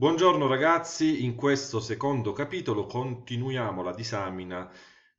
Buongiorno ragazzi, in questo secondo capitolo continuiamo la disamina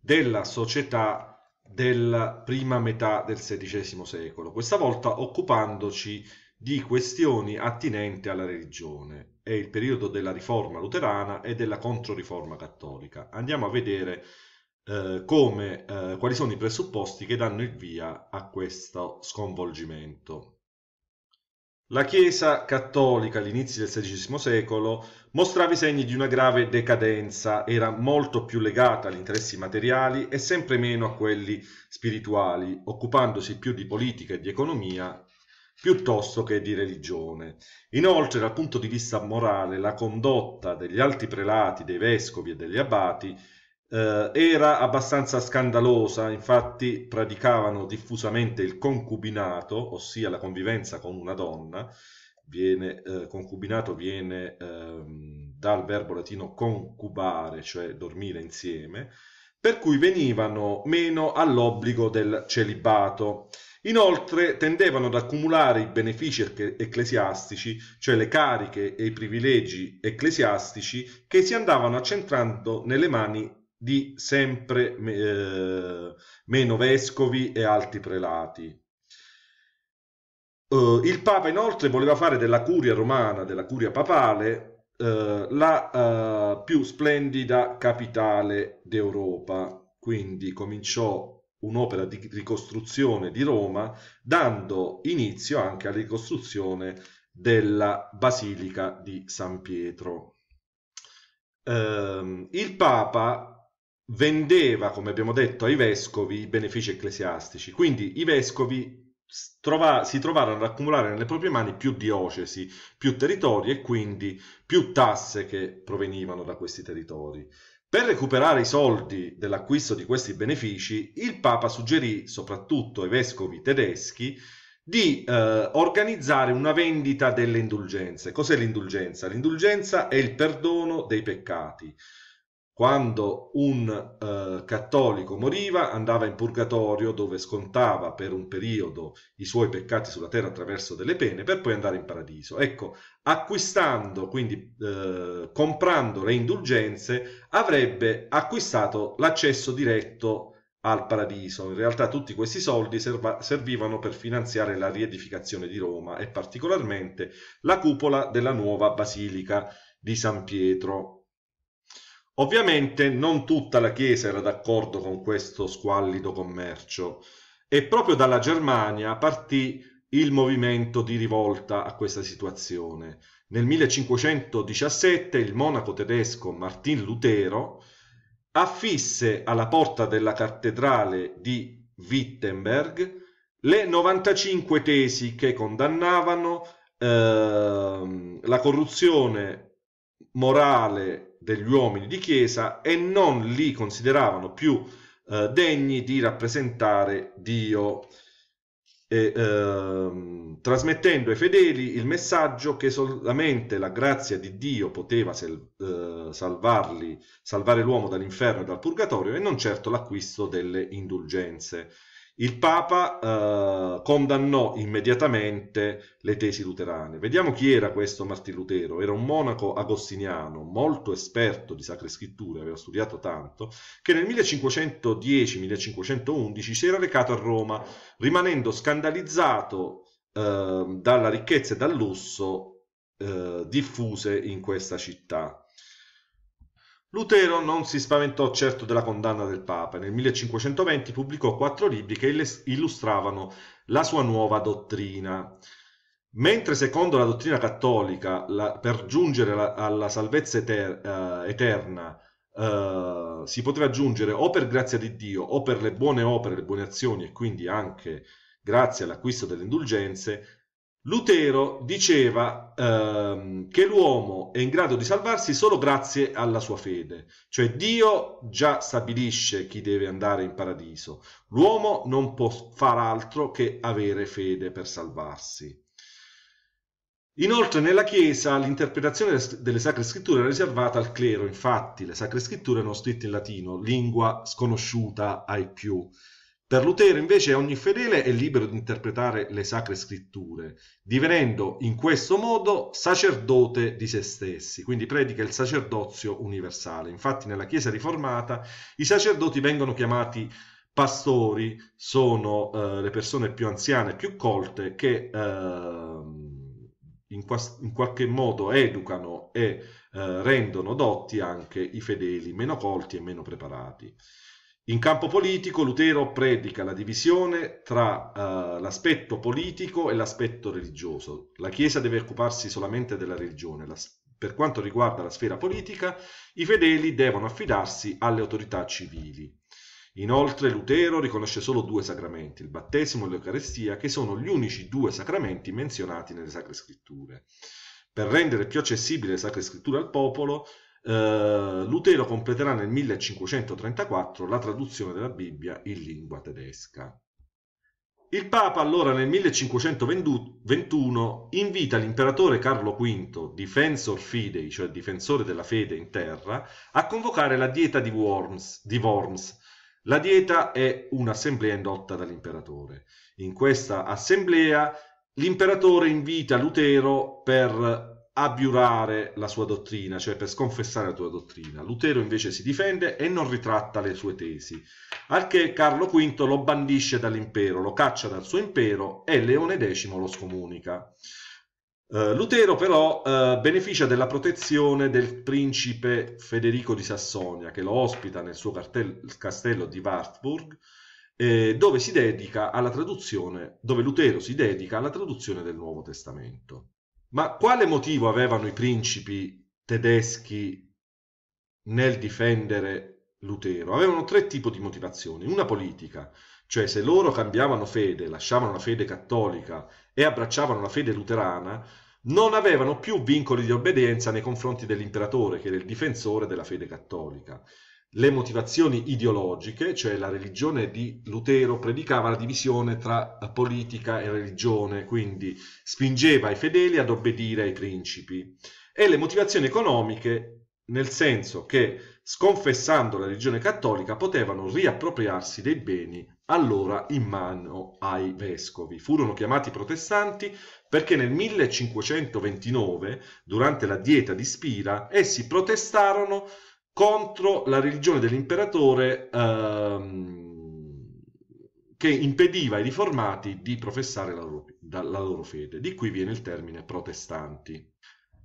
della società della prima metà del XVI secolo, questa volta occupandoci di questioni attinenti alla religione e il periodo della riforma luterana e della controriforma cattolica. Andiamo a vedere eh, come, eh, quali sono i presupposti che danno il via a questo sconvolgimento. La Chiesa cattolica all'inizio del XVI secolo mostrava i segni di una grave decadenza, era molto più legata agli interessi materiali e sempre meno a quelli spirituali, occupandosi più di politica e di economia piuttosto che di religione. Inoltre, dal punto di vista morale, la condotta degli alti prelati, dei vescovi e degli abati eh, era abbastanza scandalosa, infatti praticavano diffusamente il concubinato, ossia la convivenza con una donna. Viene, eh, concubinato viene ehm, dal verbo latino concubare, cioè dormire insieme, per cui venivano meno all'obbligo del celibato. Inoltre tendevano ad accumulare i benefici ecclesiastici, cioè le cariche e i privilegi ecclesiastici, che si andavano accentrando nelle mani di sempre eh, meno vescovi e alti prelati. Uh, il Papa inoltre voleva fare della curia romana, della curia papale, uh, la uh, più splendida capitale d'Europa. Quindi cominciò un'opera di ricostruzione di Roma, dando inizio anche alla ricostruzione della Basilica di San Pietro. Ehm, il Papa vendeva, come abbiamo detto, ai vescovi i benefici ecclesiastici. Quindi i vescovi Trova, si trovarono ad accumulare nelle proprie mani più diocesi, più territori e quindi più tasse che provenivano da questi territori. Per recuperare i soldi dell'acquisto di questi benefici, il Papa suggerì soprattutto ai vescovi tedeschi di eh, organizzare una vendita delle indulgenze. Cos'è l'indulgenza? L'indulgenza è il perdono dei peccati. Quando un eh, cattolico moriva andava in purgatorio dove scontava per un periodo i suoi peccati sulla terra attraverso delle pene per poi andare in paradiso. Ecco, acquistando, quindi eh, comprando le indulgenze, avrebbe acquistato l'accesso diretto al paradiso. In realtà tutti questi soldi servivano per finanziare la riedificazione di Roma e particolarmente la cupola della nuova basilica di San Pietro. Ovviamente non tutta la Chiesa era d'accordo con questo squallido commercio e proprio dalla Germania partì il movimento di rivolta a questa situazione. Nel 1517 il monaco tedesco Martin Lutero affisse alla porta della cattedrale di Wittenberg le 95 tesi che condannavano ehm, la corruzione morale degli uomini di chiesa e non li consideravano più eh, degni di rappresentare Dio, e, eh, trasmettendo ai fedeli il messaggio che solamente la grazia di Dio poteva sel- eh, salvarli, salvare l'uomo dall'inferno e dal purgatorio e non certo l'acquisto delle indulgenze il Papa eh, condannò immediatamente le tesi luterane. Vediamo chi era questo Martin Lutero. Era un monaco agostiniano molto esperto di sacre scritture, aveva studiato tanto, che nel 1510-1511 si era recato a Roma, rimanendo scandalizzato eh, dalla ricchezza e dal lusso eh, diffuse in questa città. Lutero non si spaventò certo della condanna del Papa e nel 1520 pubblicò quattro libri che illustravano la sua nuova dottrina. Mentre secondo la dottrina cattolica la, per giungere la, alla salvezza eter, eh, eterna eh, si poteva giungere o per grazia di Dio o per le buone opere, le buone azioni e quindi anche grazie all'acquisto delle indulgenze, Lutero diceva ehm, che l'uomo è in grado di salvarsi solo grazie alla sua fede, cioè Dio già stabilisce chi deve andare in paradiso, l'uomo non può far altro che avere fede per salvarsi. Inoltre nella Chiesa l'interpretazione delle Sacre Scritture era riservata al clero, infatti le Sacre Scritture erano scritte in latino, lingua sconosciuta ai più. Per Lutero invece ogni fedele è libero di interpretare le sacre scritture, divenendo in questo modo sacerdote di se stessi, quindi predica il sacerdozio universale. Infatti nella Chiesa riformata i sacerdoti vengono chiamati pastori, sono eh, le persone più anziane, più colte, che eh, in, quas- in, qualche modo educano e eh, rendono dotti anche i fedeli meno colti e meno preparati. In campo politico Lutero predica la divisione tra uh, l'aspetto politico e l'aspetto religioso. La Chiesa deve occuparsi solamente della religione. La, per quanto riguarda la sfera politica, i fedeli devono affidarsi alle autorità civili. Inoltre Lutero riconosce solo due sacramenti, il battesimo e l'Eucarestia, che sono gli unici due sacramenti menzionati nelle Sacre Scritture. Per rendere più accessibile le Sacre Scritture al popolo, eh, Lutero completerà nel 1534 la traduzione della Bibbia in lingua tedesca. Il Papa allora nel 1521 invita l'imperatore Carlo V, difensor fidei, cioè difensore della fede in terra, a convocare la dieta di Worms. Di Worms. La dieta è un'assemblea indotta dall'imperatore. In questa assemblea l'imperatore invita Lutero per abbiurare la sua dottrina, cioè per sconfessare la tua dottrina. Lutero invece si difende e non ritratta le sue tesi, al che Carlo V lo bandisce dall'impero, lo caccia dal suo impero e Leone X lo scomunica. Uh, Lutero però uh, beneficia della protezione del principe Federico di Sassonia, che lo ospita nel suo castello di Wartburg, eh, dove, dove Lutero si dedica alla traduzione del Nuovo Testamento. Ma quale motivo avevano i principi tedeschi nel difendere Lutero? Avevano tre tipi di motivazioni. Una politica, cioè se loro cambiavano fede, lasciavano la fede cattolica e abbracciavano la fede luterana, non avevano più vincoli di obbedienza nei confronti dell'imperatore, che era il difensore della fede cattolica le motivazioni ideologiche, cioè la religione di Lutero predicava la divisione tra politica e religione, quindi spingeva i fedeli ad obbedire ai principi, e le motivazioni economiche, nel senso che sconfessando la religione cattolica potevano riappropriarsi dei beni allora in mano ai vescovi. Furono chiamati protestanti perché nel 1529, durante la dieta di Spira, essi protestarono contro la religione dell'imperatore ehm, che impediva ai riformati di professare la loro, la loro fede, di cui viene il termine protestanti.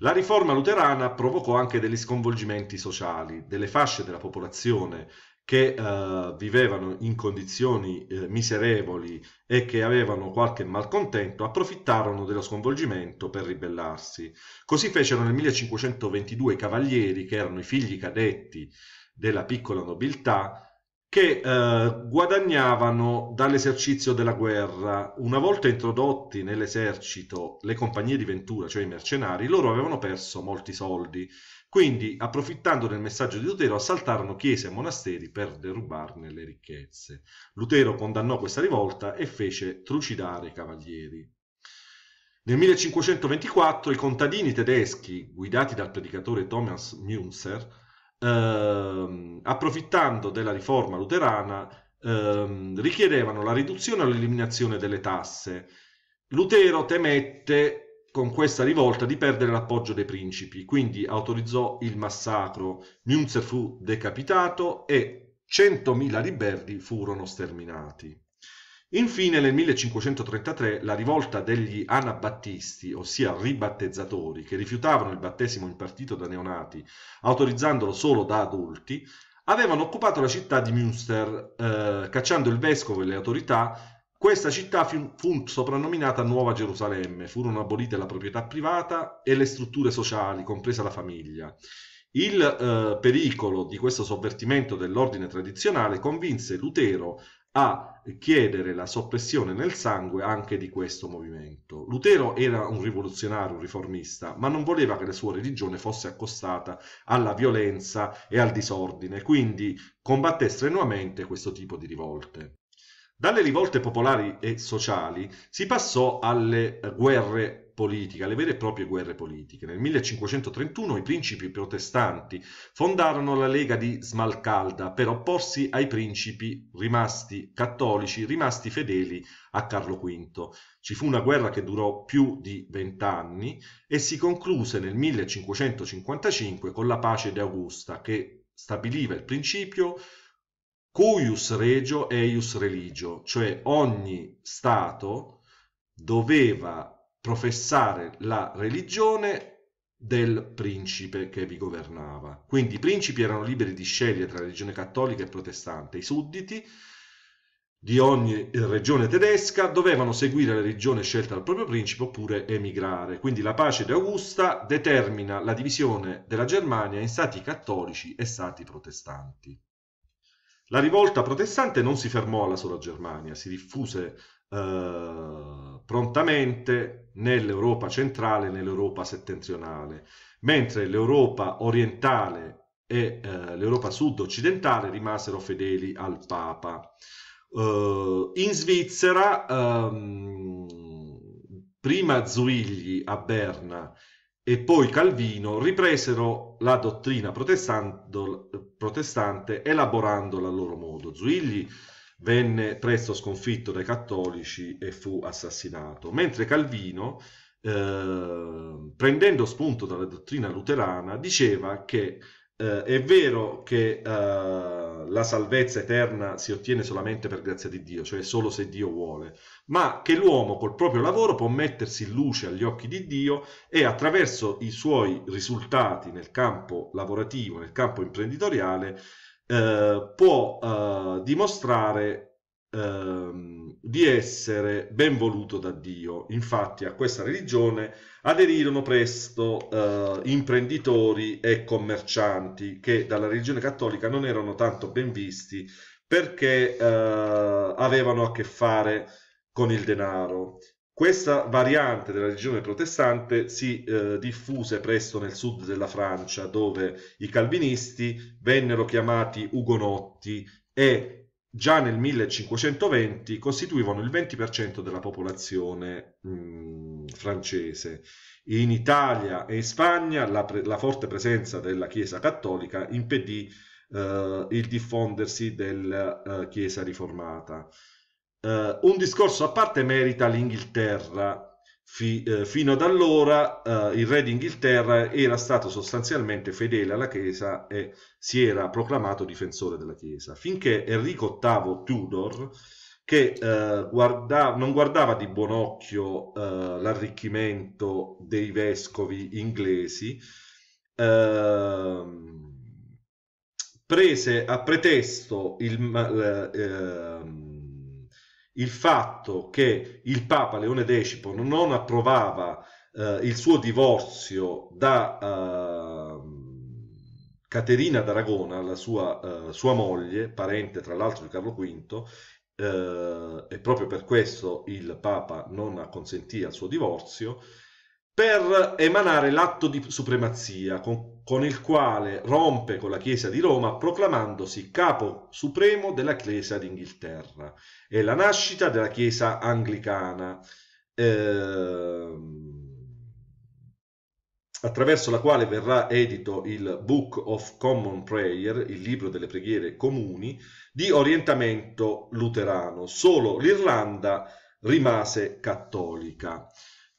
La riforma luterana provocò anche degli sconvolgimenti sociali, delle fasce della popolazione che eh, vivevano in condizioni eh, miserevoli e che avevano qualche malcontento, approfittarono dello sconvolgimento per ribellarsi. Così fecero nel 1522 i cavalieri, che erano i figli cadetti della piccola nobiltà, che eh, guadagnavano dall'esercizio della guerra. Una volta introdotti nell'esercito le compagnie di ventura, cioè i mercenari, loro avevano perso molti soldi quindi, approfittando del messaggio di Lutero, assaltarono chiese e monasteri per derubarne le ricchezze. Lutero condannò questa rivolta e fece trucidare i cavalieri. Nel 1524 i contadini tedeschi, guidati dal predicatore Thomas Münzer, ehm, approfittando della riforma luterana, ehm, richiedevano la riduzione o l'eliminazione delle tasse. Lutero temette con questa rivolta di perdere l'appoggio dei principi, quindi autorizzò il massacro, Münzer fu decapitato e 100.000 ribelli furono sterminati. Infine nel 1533 la rivolta degli anabattisti, ossia ribattezzatori, che rifiutavano il battesimo impartito da neonati, autorizzandolo solo da adulti, avevano occupato la città di Münster, eh, cacciando il vescovo e le autorità questa città fu, soprannominata Nuova Gerusalemme, furono abolite la proprietà privata e le strutture sociali, compresa la famiglia. Il eh, pericolo di questo sovvertimento dell'ordine tradizionale convinse Lutero a chiedere la soppressione nel sangue anche di questo movimento. Lutero era un rivoluzionario, un riformista, ma non voleva che la sua religione fosse accostata alla violenza e al disordine, quindi combatté strenuamente questo tipo di rivolte. Dalle rivolte popolari e sociali si passò alle guerre politiche, alle vere e proprie guerre politiche. Nel 1531 i principi protestanti fondarono la Lega di Smalcalda per opporsi ai principi rimasti cattolici, rimasti fedeli a Carlo V. Ci fu una guerra che durò più di vent'anni e si concluse nel 1555 con la pace di Augusta che stabiliva il principio cuius regio eius religio, cioè ogni Stato doveva professare la religione del principe che vi governava. Quindi i principi erano liberi di scegliere tra religione cattolica e protestante, i sudditi di ogni regione tedesca dovevano seguire la religione scelta dal proprio principe oppure emigrare. Quindi la pace di Augusta determina la divisione della Germania in stati cattolici e stati protestanti. La rivolta protestante non si fermò alla sola Germania, si diffuse eh, prontamente nell'Europa centrale e nell'Europa settentrionale, mentre l'Europa orientale e eh, l'Europa sud-occidentale rimasero fedeli al Papa. Uh, in Svizzera, um, prima Zuigli a Berna e poi Calvino ripresero la dottrina protestante elaborandola a loro modo. Zuilli venne presto sconfitto dai cattolici e fu assassinato, mentre Calvino, eh, prendendo spunto dalla dottrina luterana, diceva che eh, è vero che eh, la salvezza eterna si ottiene solamente per grazia di Dio, cioè solo se Dio vuole, ma che l'uomo col proprio lavoro può mettersi in luce agli occhi di Dio e attraverso i suoi risultati nel campo lavorativo, nel campo imprenditoriale, eh, può eh, dimostrare ehm, di essere ben voluto da Dio. Infatti a questa religione aderirono presto eh, imprenditori e commercianti che dalla religione cattolica non erano tanto ben visti perché eh, avevano a che fare con il denaro. Questa variante della religione protestante si eh, diffuse presto nel sud della Francia, dove i calvinisti vennero chiamati ugonotti e già nel 1520 costituivano il 20% della popolazione mh, mm, francese. In Italia e in Spagna la, pre- la forte presenza della Chiesa cattolica impedì eh, il diffondersi della eh, Chiesa riformata. Eh, un discorso a parte merita l'Inghilterra, Fi, eh, fino ad allora eh, il re d'Inghilterra era stato sostanzialmente fedele alla Chiesa e si era proclamato difensore della Chiesa, finché Enrico VIII Tudor, che eh, guarda, non guardava di buon occhio eh, l'arricchimento dei vescovi inglesi, ehm, prese a pretesto il, ehm, il fatto che il Papa Leone X non approvava eh, il suo divorzio da eh, Caterina d'Aragona, la sua, eh, sua, moglie, parente tra l'altro di Carlo V, eh, e proprio per questo il Papa non acconsentì al suo divorzio, per emanare l'atto di supremazia con, con, il quale rompe con la Chiesa di Roma proclamandosi capo supremo della Chiesa d'Inghilterra e la nascita della Chiesa anglicana, eh, attraverso la quale verrà edito il Book of Common Prayer, il libro delle preghiere comuni, di orientamento luterano. Solo l'Irlanda rimase cattolica.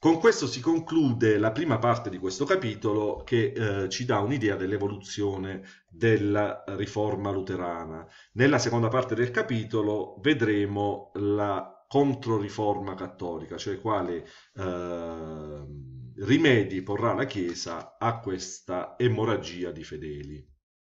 Con questo si conclude la prima parte di questo capitolo che eh, ci dà un'idea dell'evoluzione della riforma luterana. Nella seconda parte del capitolo vedremo la controriforma cattolica, cioè quale eh, rimedi porrà la Chiesa a questa emorragia di fedeli.